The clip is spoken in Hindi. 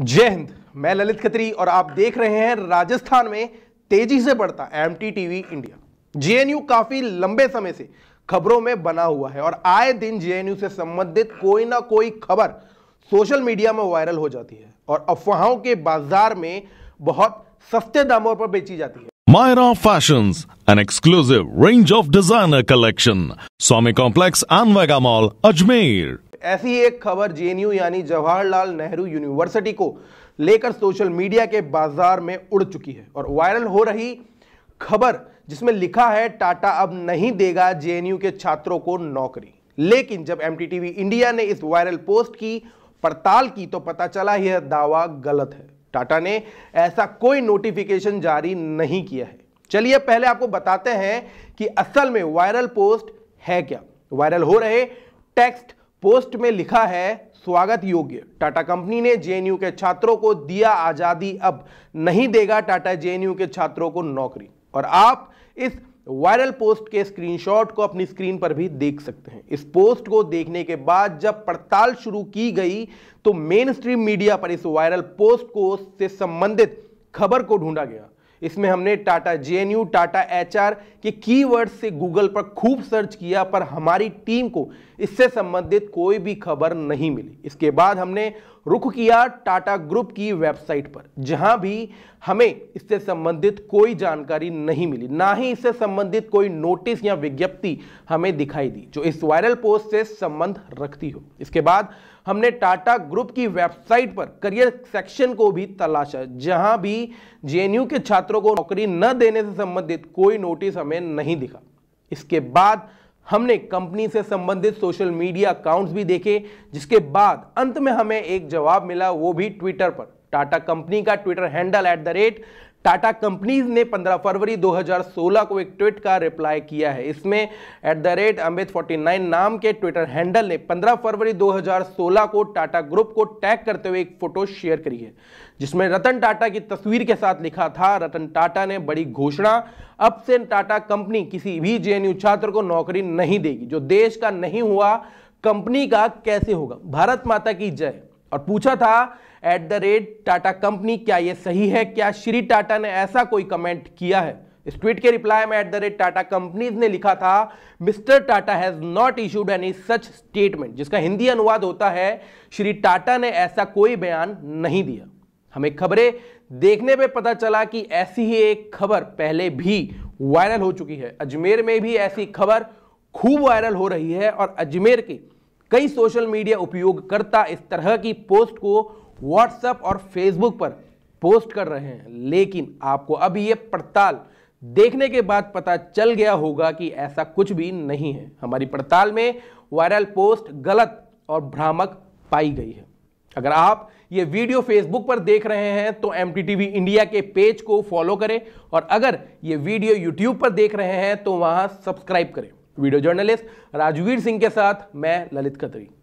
जय हिंद मैं ललित खत्री और आप देख रहे हैं राजस्थान में तेजी से बढ़ता एम टीवी इंडिया जेएनयू काफी लंबे समय से खबरों में बना हुआ है और आए दिन जेएनयू से संबंधित कोई ना कोई खबर सोशल मीडिया में वायरल हो जाती है और अफवाहों के बाजार में बहुत सस्ते दामों पर बेची जाती है Myra fashion an exclusive range of designer collection Swami complex an Vega mall Ajmer ऐसी एक खबर जेएनयू यानी जवाहरलाल नेहरू यूनिवर्सिटी को लेकर सोशल मीडिया के बाजार में उड़ चुकी है और वायरल हो रही खबर जिसमें लिखा है टाटा अब नहीं देगा जे के छात्रों को नौकरी लेकिन जब एम इंडिया ने इस वायरल पोस्ट की पड़ताल की तो पता चला यह दावा गलत है टाटा ने ऐसा कोई नोटिफिकेशन जारी नहीं किया है चलिए पहले आपको बताते हैं कि असल में वायरल पोस्ट है क्या वायरल हो रहे टेक्स्ट पोस्ट में लिखा है स्वागत योग्य टाटा कंपनी ने जेएनयू के छात्रों को दिया आजादी अब नहीं देगा टाटा जेएनयू के छात्रों को नौकरी और आप इस वायरल पोस्ट के स्क्रीनशॉट को अपनी स्क्रीन पर भी देख सकते हैं इस पोस्ट को देखने के बाद जब पड़ताल शुरू की गई तो मेन स्ट्रीम मीडिया पर इस वायरल पोस्ट को से संबंधित खबर को ढूंढा गया इसमें हमने टाटा जे टाटा एच के कीवर्ड से गूगल पर खूब सर्च किया पर हमारी टीम को इससे संबंधित कोई भी खबर नहीं मिली इसके बाद हमने रुख किया टाटा ग्रुप की वेबसाइट पर जहां भी हमें इससे संबंधित कोई जानकारी नहीं मिली ना ही इससे संबंधित कोई नोटिस या विज्ञप्ति हमें दिखाई दी जो इस वायरल पोस्ट से संबंध रखती हो इसके बाद हमने टाटा ग्रुप की वेबसाइट पर करियर सेक्शन को भी तलाशा जहां भी जेएनयू के छात्रों को नौकरी न देने से संबंधित कोई नोटिस हमें नहीं दिखा इसके बाद हमने कंपनी से संबंधित सोशल मीडिया अकाउंट्स भी देखे जिसके बाद अंत में हमें एक जवाब मिला वो भी ट्विटर पर टाटा कंपनी का Twitter handle at the rate Tata companies ने 15 फरवरी 2016 को एक ट्वीट का रिप्लाई किया है इसमें एट द रेट अमित नाम के ट्विटर हैंडल ने 15 फरवरी 2016 को टाटा ग्रुप को टैग करते हुए एक फोटो शेयर करी है जिसमें रतन टाटा की तस्वीर के साथ लिखा था रतन टाटा ने बड़ी घोषणा अब से टाटा कंपनी किसी भी जेएनयू छात्र को नौकरी नहीं देगी जो देश का नहीं हुआ कंपनी का कैसे होगा भारत माता की जय और पूछा था at the rate Tata company क्या ये सही है क्या श्री टाटा ने ऐसा कोई कमेंट किया है इस ट्वीट के रिप्लाई में at the rate Tata companies ने लिखा था mister Tata has not issued any such statement जिसका हिंदी अनुवाद होता है श्री टाटा ने ऐसा कोई बयान नहीं दिया हमें खबरें देखने पे पता चला कि ऐसी ही एक खबर पहले भी वायरल हो चुकी है अजमेर में भी ऐसी खबर खूब वायरल हो रही है और अजमेर की कई सोशल मीडिया उपयोगकर्ता इस तरह की पोस्ट को व्हाट्सएप और फेसबुक पर पोस्ट कर रहे हैं लेकिन आपको अब ये पड़ताल देखने के बाद पता चल गया होगा कि ऐसा कुछ भी नहीं है हमारी पड़ताल में वायरल पोस्ट गलत और भ्रामक पाई गई है अगर आप ये वीडियो फेसबुक पर देख रहे हैं तो एम इंडिया के पेज को फॉलो करें और अगर ये वीडियो यूट्यूब पर देख रहे हैं तो वहाँ सब्सक्राइब करें वीडियो जर्नलिस्ट राजवीर सिंह के साथ मैं ललित खत्री